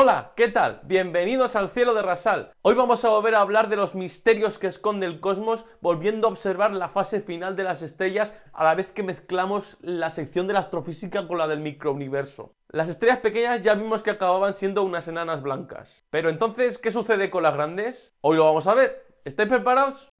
Hola, ¿qué tal? Bienvenidos al cielo de Rasal. Hoy vamos a volver a hablar de los misterios que esconde el cosmos, volviendo a observar la fase final de las estrellas a la vez que mezclamos la sección de la astrofísica con la del microuniverso. Las estrellas pequeñas ya vimos que acababan siendo unas enanas blancas. Pero entonces, ¿qué sucede con las grandes? Hoy lo vamos a ver. ¿Estáis preparados?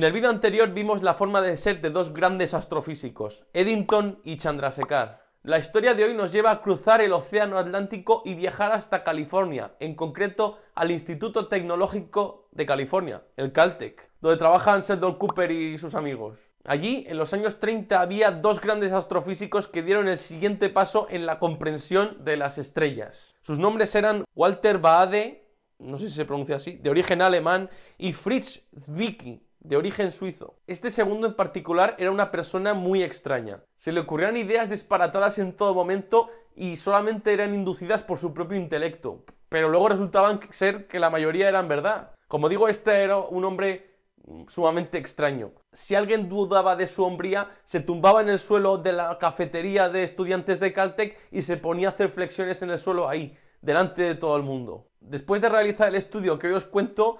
En el vídeo anterior vimos la forma de ser de dos grandes astrofísicos, Eddington y Chandrasekhar. La historia de hoy nos lleva a cruzar el Océano Atlántico y viajar hasta California, en concreto al Instituto Tecnológico de California, el Caltech, donde trabajan Seldor Cooper y sus amigos. Allí, en los años 30, había dos grandes astrofísicos que dieron el siguiente paso en la comprensión de las estrellas. Sus nombres eran Walter Baade, no sé si se pronuncia así, de origen alemán, y Fritz Zwicky, de origen suizo. Este segundo en particular era una persona muy extraña. Se le ocurrían ideas disparatadas en todo momento y solamente eran inducidas por su propio intelecto, pero luego resultaban ser que la mayoría eran verdad. Como digo, este era un hombre mm, sumamente extraño. Si alguien dudaba de su hombría, se tumbaba en el suelo de la cafetería de estudiantes de Caltech y se ponía a hacer flexiones en el suelo ahí, delante de todo el mundo. Después de realizar el estudio que hoy os cuento,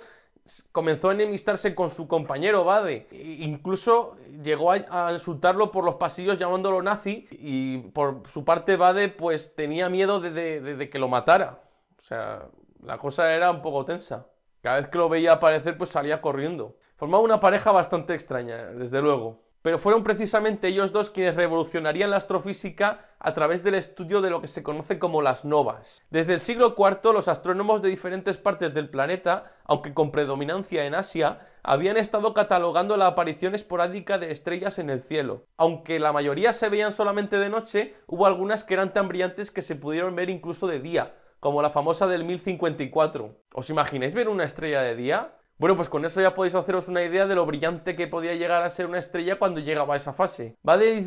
comenzó a enemistarse con su compañero Bade. E, incluso llegó a, insultarlo por los pasillos llamándolo nazi y por su parte Bade pues tenía miedo de, de que lo matara. O sea, la cosa era un poco tensa. Cada vez que lo veía aparecer pues salía corriendo. Formaba una pareja bastante extraña, desde luego pero fueron precisamente ellos dos quienes revolucionarían la astrofísica a través del estudio de lo que se conoce como las novas. Desde el siglo IV, los astrónomos de diferentes partes del planeta, aunque con predominancia en Asia, habían estado catalogando la aparición esporádica de estrellas en el cielo. Aunque la mayoría se veían solamente de noche, hubo algunas que eran tan brillantes que se pudieron ver incluso de día, como la famosa del 1054. ¿Os imagináis ver una estrella de día? Bueno, pues con eso ya podéis haceros una idea de lo brillante que podía llegar a ser una estrella cuando llegaba a esa fase. Bader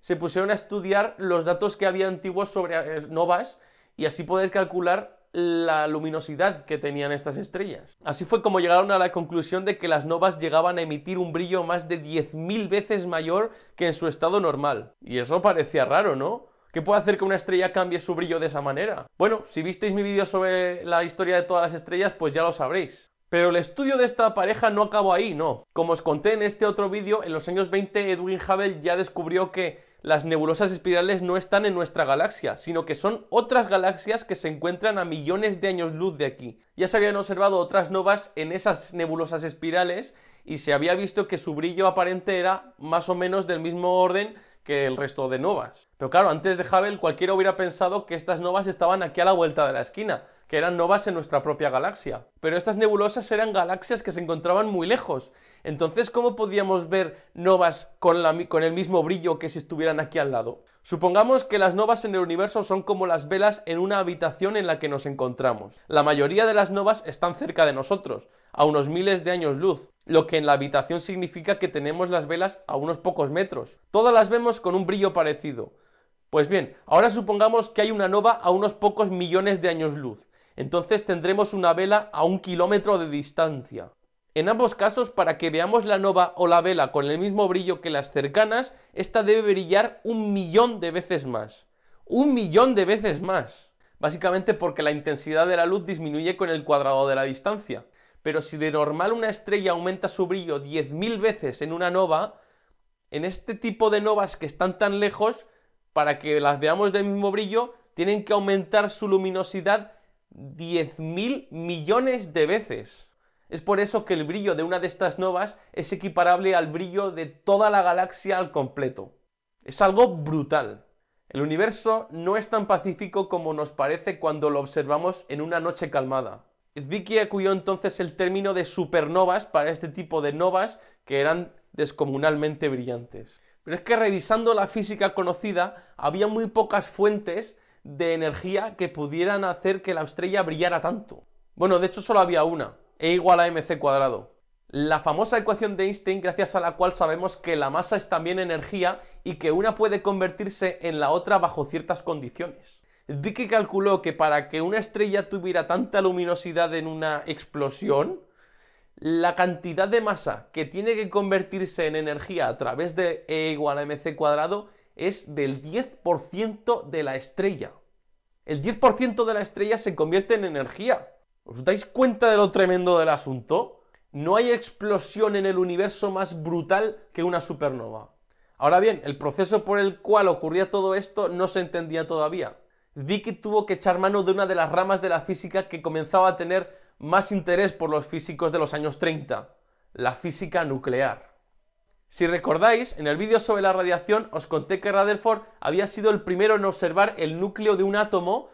se pusieron a estudiar los datos que había antiguos sobre eh, novas y así poder calcular la luminosidad que tenían estas estrellas. Así fue como llegaron a la conclusión de que las novas llegaban a emitir un brillo más de 10.000 veces mayor que en su estado normal. Y eso parecía raro, ¿no? ¿Qué puede hacer que una estrella cambie su brillo de esa manera? Bueno, si visteis mi vídeo sobre la historia de todas las estrellas, pues ya lo sabréis. Pero el estudio de esta pareja no acabó ahí, no. Como os conté en este otro vídeo, en los años 20 Edwin Hubble ya descubrió que las nebulosas espirales no están en nuestra galaxia, sino que son otras galaxias que se encuentran a millones de años luz de aquí. Ya se habían observado otras novas en esas nebulosas espirales y se había visto que su brillo aparente era más o menos del mismo orden que el resto de novas. Pero claro, antes de Hubble cualquiera hubiera pensado que estas novas estaban aquí a la vuelta de la esquina, que eran novas en nuestra propia galaxia. Pero estas nebulosas eran galaxias que se encontraban muy lejos. Entonces, ¿cómo podíamos ver novas con, la, con el mismo brillo que si estuvieran aquí al lado? Supongamos que las novas en el universo son como las velas en una habitación en la que nos encontramos. La mayoría de las novas están cerca de nosotros, a unos miles de años luz, lo que en la habitación significa que tenemos las velas a unos pocos metros. Todas las vemos con un brillo parecido. Pues bien, ahora supongamos que hay una nova a unos pocos millones de años luz entonces tendremos una vela a un kilómetro de distancia. En ambos casos, para que veamos la nova o la vela con el mismo brillo que las cercanas, esta debe brillar un millón de veces más. ¡Un millón de veces más! Básicamente porque la intensidad de la luz disminuye con el cuadrado de la distancia. Pero si de normal una estrella aumenta su brillo 10.000 veces en una nova, en este tipo de novas que están tan lejos, para que las veamos del mismo brillo, tienen que aumentar su luminosidad 10.000 millones de veces. Es por eso que el brillo de una de estas novas es equiparable al brillo de toda la galaxia al completo. Es algo brutal. El universo no es tan pacífico como nos parece cuando lo observamos en una noche calmada. Zwicky acudió entonces el término de supernovas para este tipo de novas que eran descomunalmente brillantes. Pero es que revisando la física conocida, había muy pocas fuentes de energía que pudieran hacer que la estrella brillara tanto. Bueno, de hecho solo había una, E igual a mc cuadrado. La famosa ecuación de Einstein gracias a la cual sabemos que la masa es también energía y que una puede convertirse en la otra bajo ciertas condiciones. Dicky calculó que para que una estrella tuviera tanta luminosidad en una explosión, la cantidad de masa que tiene que convertirse en energía a través de E igual a mc cuadrado es del 10% de la estrella. El 10% de la estrella se convierte en energía. ¿Os dais cuenta de lo tremendo del asunto? No hay explosión en el universo más brutal que una supernova. Ahora bien, el proceso por el cual ocurría todo esto no se entendía todavía. Vicky tuvo que echar mano de una de las ramas de la física que comenzaba a tener más interés por los físicos de los años 30, la física nuclear. Si recordáis, en el vídeo sobre la radiación os conté que Rutherford había sido el primero en observar el núcleo de un átomo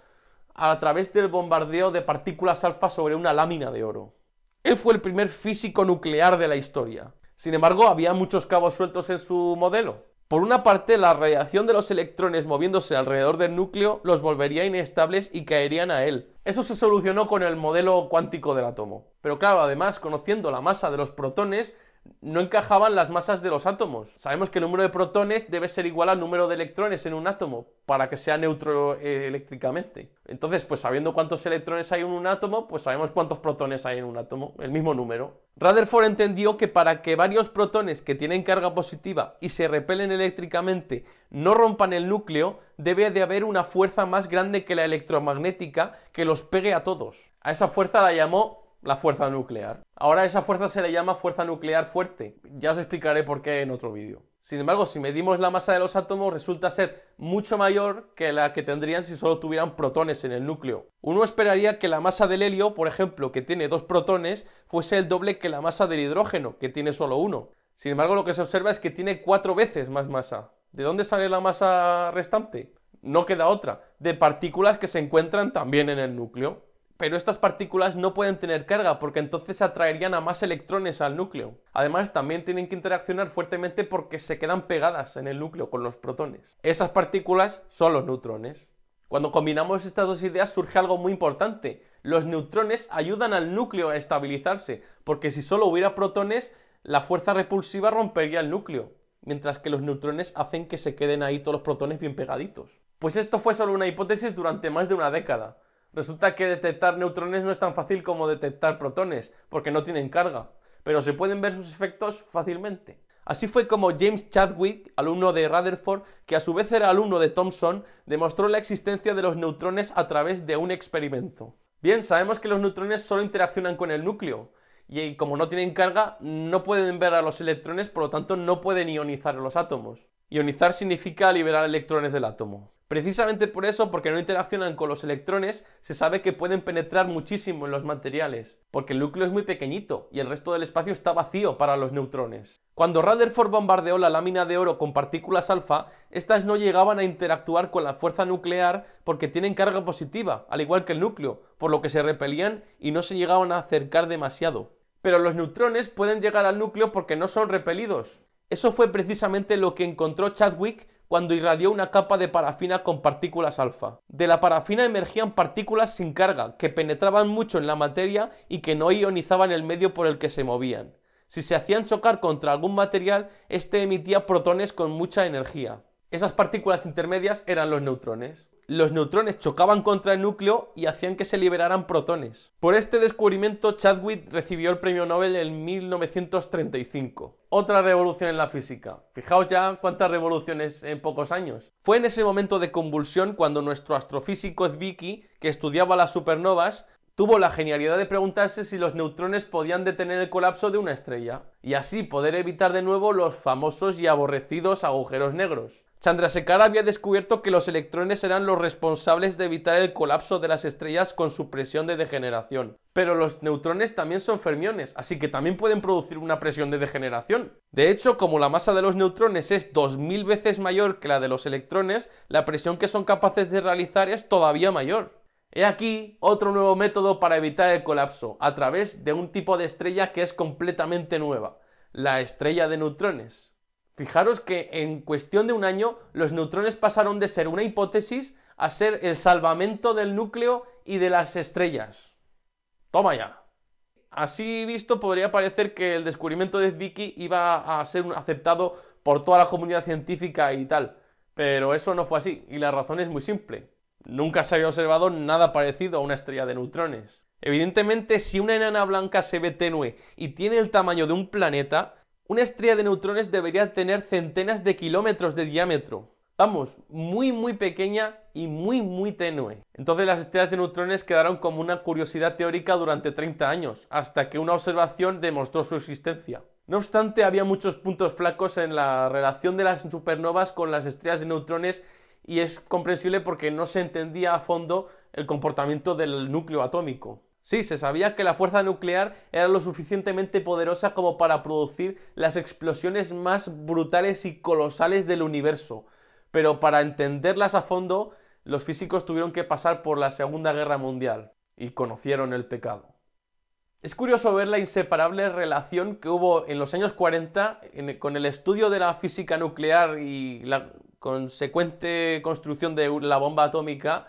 a través del bombardeo de partículas alfa sobre una lámina de oro. Él fue el primer físico nuclear de la historia. Sin embargo, había muchos cabos sueltos en su modelo. Por una parte, la radiación de los electrones moviéndose alrededor del núcleo los volvería inestables y caerían a él. Eso se solucionó con el modelo cuántico del átomo. Pero claro, además, conociendo la masa de los protones, no encajaban las masas de los átomos. Sabemos que el número de protones debe ser igual al número de electrones en un átomo para que sea neutro eh, eléctricamente. Entonces, pues sabiendo cuántos electrones hay en un átomo, pues sabemos cuántos protones hay en un átomo, el mismo número. Rutherford entendió que para que varios protones que tienen carga positiva y se repelen eléctricamente no rompan el núcleo, debe de haber una fuerza más grande que la electromagnética que los pegue a todos. A esa fuerza la llamó la fuerza nuclear. Ahora esa fuerza se le llama fuerza nuclear fuerte. Ya os explicaré por qué en otro vídeo. Sin embargo, si medimos la masa de los átomos, resulta ser mucho mayor que la que tendrían si solo tuvieran protones en el núcleo. Uno esperaría que la masa del helio, por ejemplo, que tiene dos protones, fuese el doble que la masa del hidrógeno, que tiene solo uno. Sin embargo, lo que se observa es que tiene cuatro veces más masa. ¿De dónde sale la masa restante? No queda otra, de partículas que se encuentran también en el núcleo pero estas partículas no pueden tener carga porque entonces atraerían a más electrones al núcleo. Además, también tienen que interaccionar fuertemente porque se quedan pegadas en el núcleo con los protones. Esas partículas son los neutrones. Cuando combinamos estas dos ideas surge algo muy importante. Los neutrones ayudan al núcleo a estabilizarse, porque si solo hubiera protones, la fuerza repulsiva rompería el núcleo, mientras que los neutrones hacen que se queden ahí todos los protones bien pegaditos. Pues esto fue solo una hipótesis durante más de una década. Resulta que detectar neutrones no es tan fácil como detectar protones, porque no tienen carga, pero se pueden ver sus efectos fácilmente. Así fue como James Chadwick, alumno de Rutherford, que a su vez era alumno de Thomson, demostró la existencia de los neutrones a través de un experimento. Bien, sabemos que los neutrones solo interaccionan con el núcleo, y como no tienen carga, no pueden ver a los electrones, por lo tanto no pueden ionizar los átomos. Ionizar significa liberar electrones del átomo. Precisamente por eso, porque no interaccionan con los electrones, se sabe que pueden penetrar muchísimo en los materiales, porque el núcleo es muy pequeñito y el resto del espacio está vacío para los neutrones. Cuando Rutherford bombardeó la lámina de oro con partículas alfa, estas no llegaban a interactuar con la fuerza nuclear porque tienen carga positiva, al igual que el núcleo, por lo que se repelían y no se llegaban a acercar demasiado. Pero los neutrones pueden llegar al núcleo porque no son repelidos. Eso fue precisamente lo que encontró Chadwick cuando irradió una capa de parafina con partículas alfa. De la parafina emergían partículas sin carga, que penetraban mucho en la materia y que no ionizaban el medio por el que se movían. Si se hacían chocar contra algún material, éste emitía protones con mucha energía. Esas partículas intermedias eran los neutrones los neutrones chocaban contra el núcleo y hacían que se liberaran protones. Por este descubrimiento, Chadwick recibió el premio Nobel en 1935. Otra revolución en la física. Fijaos ya cuántas revoluciones en pocos años. Fue en ese momento de convulsión cuando nuestro astrofísico Zwicky, que estudiaba las supernovas, tuvo la genialidad de preguntarse si los neutrones podían detener el colapso de una estrella, y así poder evitar de nuevo los famosos y aborrecidos agujeros negros. Chandrasekhar había descubierto que los electrones eran los responsables de evitar el colapso de las estrellas con su presión de degeneración. Pero los neutrones también son fermiones, así que también pueden producir una presión de degeneración. De hecho, como la masa de los neutrones es 2000 veces mayor que la de los electrones, la presión que son capaces de realizar es todavía mayor. He aquí otro nuevo método para evitar el colapso, a través de un tipo de estrella que es completamente nueva, la estrella de neutrones. Fijaros que en cuestión de un año los neutrones pasaron de ser una hipótesis a ser el salvamento del núcleo y de las estrellas. Toma ya. Así visto podría parecer que el descubrimiento de Zwicky iba a ser aceptado por toda la comunidad científica y tal, pero eso no fue así y la razón es muy simple. Nunca se había observado nada parecido a una estrella de neutrones. Evidentemente, si una enana blanca se ve tenue y tiene el tamaño de un planeta, una estrella de neutrones debería tener centenas de kilómetros de diámetro. Vamos, muy muy pequeña y muy muy tenue. Entonces las estrellas de neutrones quedaron como una curiosidad teórica durante 30 años, hasta que una observación demostró su existencia. No obstante, había muchos puntos flacos en la relación de las supernovas con las estrellas de neutrones y es comprensible porque no se entendía a fondo el comportamiento del núcleo atómico. Sí, se sabía que la fuerza nuclear era lo suficientemente poderosa como para producir las explosiones más brutales y colosales del universo, pero para entenderlas a fondo, los físicos tuvieron que pasar por la Segunda Guerra Mundial y conocieron el pecado. Es curioso ver la inseparable relación que hubo en los años 40 con el estudio de la física nuclear y la consecuente construcción de la bomba atómica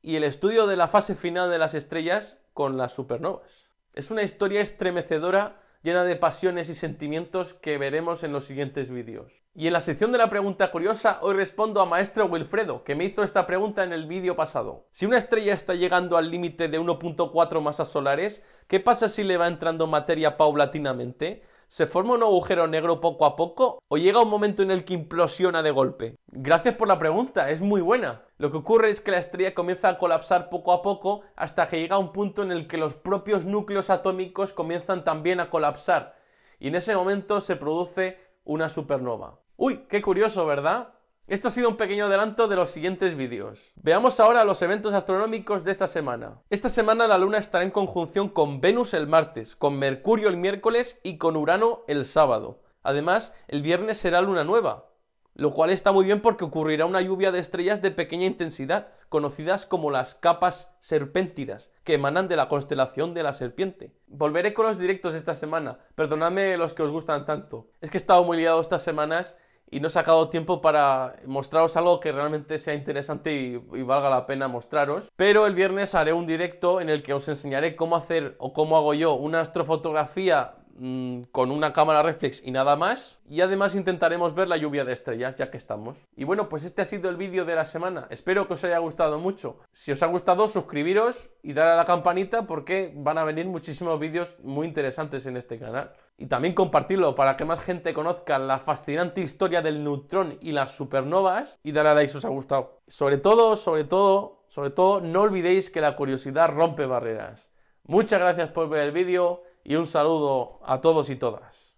y el estudio de la fase final de las estrellas con las supernovas. Es una historia estremecedora llena de pasiones y sentimientos que veremos en los siguientes vídeos. Y en la sección de la pregunta curiosa, hoy respondo a maestro Wilfredo, que me hizo esta pregunta en el vídeo pasado. Si una estrella está llegando al límite de 1.4 masas solares, ¿qué pasa si le va entrando materia paulatinamente? ¿Se forma un agujero negro poco a poco o llega un momento en el que implosiona de golpe? Gracias por la pregunta, es muy buena. Lo que ocurre es que la estrella comienza a colapsar poco a poco hasta que llega a un punto en el que los propios núcleos atómicos comienzan también a colapsar y en ese momento se produce una supernova. Uy, qué curioso, ¿verdad? Esto ha sido un pequeño adelanto de los siguientes vídeos. Veamos ahora los eventos astronómicos de esta semana. Esta semana la Luna estará en conjunción con Venus el martes, con Mercurio el miércoles y con Urano el sábado. Además, el viernes será Luna nueva, lo cual está muy bien porque ocurrirá una lluvia de estrellas de pequeña intensidad, conocidas como las capas serpéntidas, que emanan de la constelación de la serpiente. Volveré con los directos esta semana, perdonadme los que os gustan tanto. Es que he estado muy liado estas semanas y no he sacado tiempo para mostraros algo que realmente sea interesante y, y, valga la pena mostraros. Pero el viernes haré un directo en el que os enseñaré cómo hacer o cómo hago yo una astrofotografía Mm, con una cámara reflex y nada más. Y además intentaremos ver la lluvia de estrellas, ya que estamos. Y bueno, pues este ha sido el vídeo de la semana. Espero que os haya gustado mucho. Si os ha gustado, suscribiros y dar a la campanita porque van a venir muchísimos vídeos muy interesantes en este canal. Y también compartirlo para que más gente conozca la fascinante historia del neutrón y las supernovas. Y darle a like si os ha gustado. Sobre todo, sobre todo, sobre todo, no olvidéis que la curiosidad rompe barreras. Muchas gracias por ver el vídeo y un saludo a todos y todas.